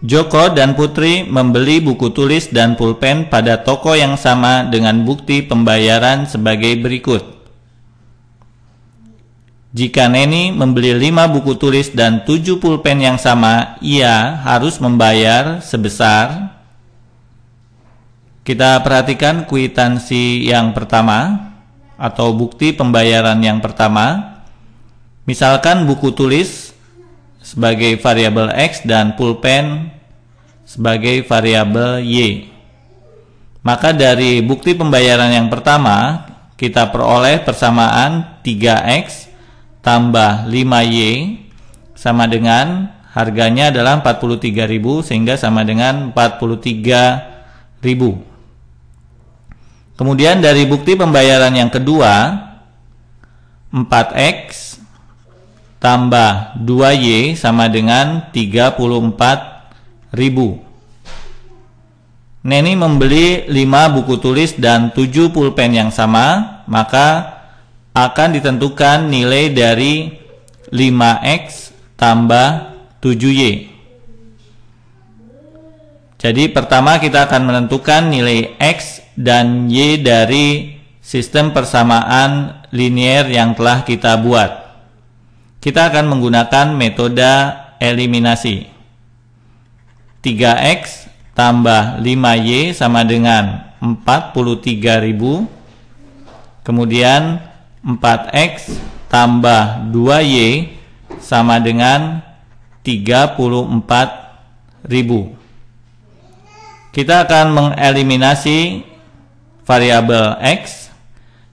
Joko dan Putri membeli buku tulis dan pulpen pada toko yang sama dengan bukti pembayaran sebagai berikut. Jika Neni membeli 5 buku tulis dan 7 pulpen yang sama, ia harus membayar sebesar Kita perhatikan kuitansi yang pertama atau bukti pembayaran yang pertama. Misalkan buku tulis sebagai variabel X dan pulpen sebagai variabel Y. Maka dari bukti pembayaran yang pertama, kita peroleh persamaan 3X tambah 5Y sama dengan harganya adalah 43.000 sehingga sama dengan 43.000. Kemudian dari bukti pembayaran yang kedua 4X tambah 2Y sama dengan 34 ribu. Neni membeli 5 buku tulis dan 7 pulpen yang sama, maka akan ditentukan nilai dari 5X tambah 7Y. Jadi pertama kita akan menentukan nilai X dan Y dari sistem persamaan linier yang telah kita buat. Kita akan menggunakan metode eliminasi. 3x tambah 5y sama dengan 43.000. Kemudian 4x tambah 2y sama dengan 34.000 kita akan mengeliminasi variabel x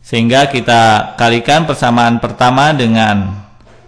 sehingga kita kalikan persamaan pertama dengan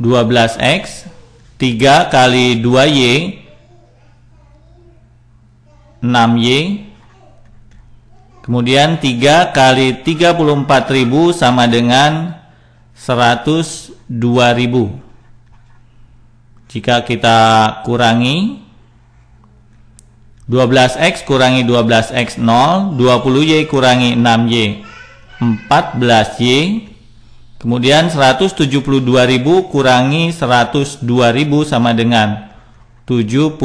12x 3 kali 2y 6y kemudian 3 kali 34.000 sama dengan 102.000 jika kita kurangi 12x kurangi 12x 0 20y kurangi 6y 14y Kemudian 172.000 kurangi 102.000 sama dengan 70.000.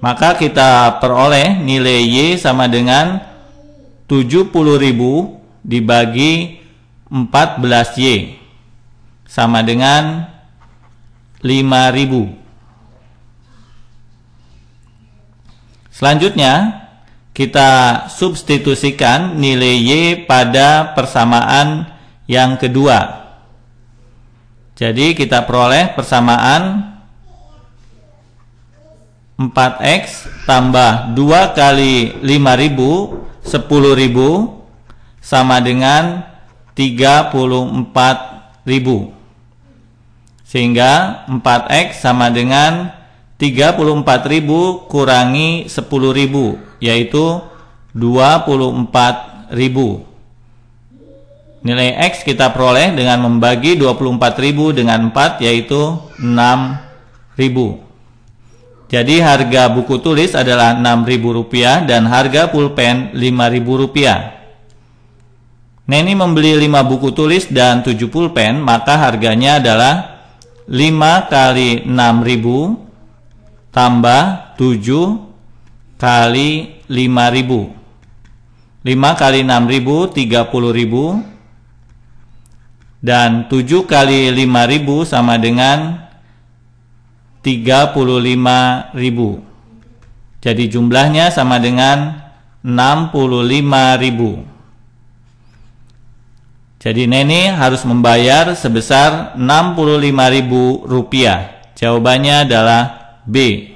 Maka kita peroleh nilai Y sama dengan 70.000 dibagi 14Y sama dengan 5.000. Selanjutnya, kita substitusikan nilai Y pada persamaan yang kedua. Jadi kita peroleh persamaan 4X tambah 2 kali 5000 10000 sama dengan 34000. Sehingga 4X sama dengan 34000 kurangi 10000 yaitu 24.000. Nilai X kita peroleh dengan membagi 24.000 dengan 4 yaitu 6.000. Jadi harga buku tulis adalah Rp6.000 dan harga pulpen Rp5.000. Neni membeli 5 buku tulis dan 7 pulpen, maka harganya adalah 5 kali 6.000 tambah 7 kali 5000. 5 kali 6000 30000 dan 7 kali 5000 sama dengan 35000. Jadi jumlahnya sama dengan 65000. Jadi Neni harus membayar sebesar Rp65.000. Jawabannya adalah B.